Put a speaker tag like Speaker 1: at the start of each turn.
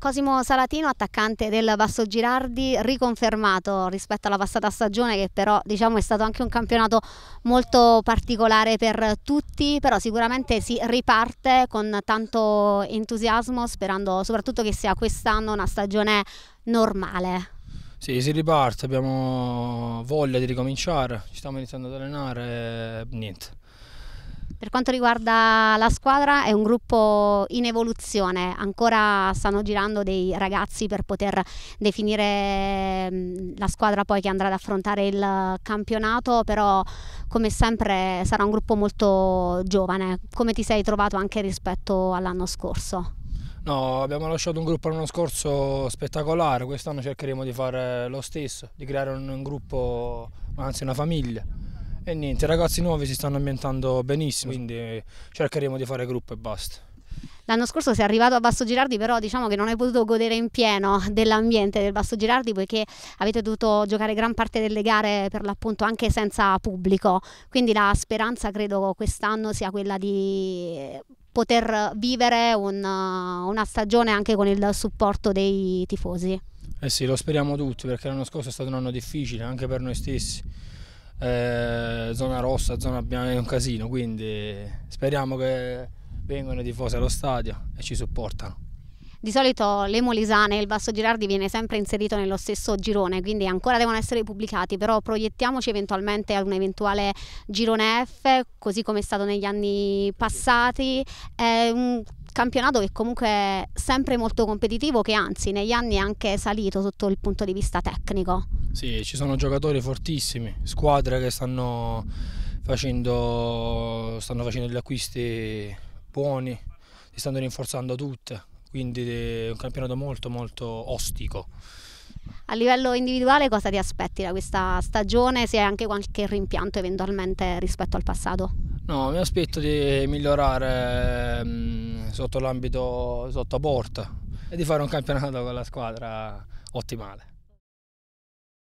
Speaker 1: Cosimo Salatino, attaccante del Basso Girardi, riconfermato rispetto alla passata stagione che però diciamo, è stato anche un campionato molto particolare per tutti, però sicuramente si riparte con tanto entusiasmo sperando soprattutto che sia quest'anno una stagione normale.
Speaker 2: Sì, si riparte, abbiamo voglia di ricominciare, ci stiamo iniziando ad allenare, niente,
Speaker 1: per quanto riguarda la squadra è un gruppo in evoluzione, ancora stanno girando dei ragazzi per poter definire mm, la squadra poi che andrà ad affrontare il campionato, però come sempre sarà un gruppo molto giovane. Come ti sei trovato anche rispetto all'anno scorso?
Speaker 2: No, abbiamo lasciato un gruppo l'anno scorso spettacolare, quest'anno cercheremo di fare lo stesso, di creare un, un gruppo, anzi una famiglia. E niente, i ragazzi nuovi si stanno ambientando benissimo, quindi eh, cercheremo di fare gruppo e basta.
Speaker 1: L'anno scorso sei arrivato a Basso Girardi, però diciamo che non hai potuto godere in pieno dell'ambiente del Basso Girardi poiché avete dovuto giocare gran parte delle gare per l'appunto anche senza pubblico. Quindi la speranza credo quest'anno sia quella di poter vivere un, eh, una stagione anche con il supporto dei tifosi.
Speaker 2: Eh sì, lo speriamo tutti perché l'anno scorso è stato un anno difficile anche per noi stessi eh, zona rossa, zona bianca, è un casino, quindi speriamo che vengano i tifosi allo stadio e ci supportano.
Speaker 1: Di solito le Molisane e il Basso Girardi viene sempre inserito nello stesso girone, quindi ancora devono essere pubblicati, però proiettiamoci eventualmente a un eventuale girone F, così come è stato negli anni passati. È un campionato che comunque è sempre molto competitivo, che anzi negli anni è anche salito sotto il punto di vista tecnico.
Speaker 2: Sì, ci sono giocatori fortissimi, squadre che stanno facendo, stanno facendo degli acquisti buoni, si stanno rinforzando tutte, quindi è un campionato molto molto ostico.
Speaker 1: A livello individuale cosa ti aspetti da questa stagione? Se hai anche qualche rimpianto eventualmente rispetto al passato?
Speaker 2: No, mi aspetto di migliorare mh, mm, sotto l'ambito sotto porta e di fare un campionato con la squadra ottimale.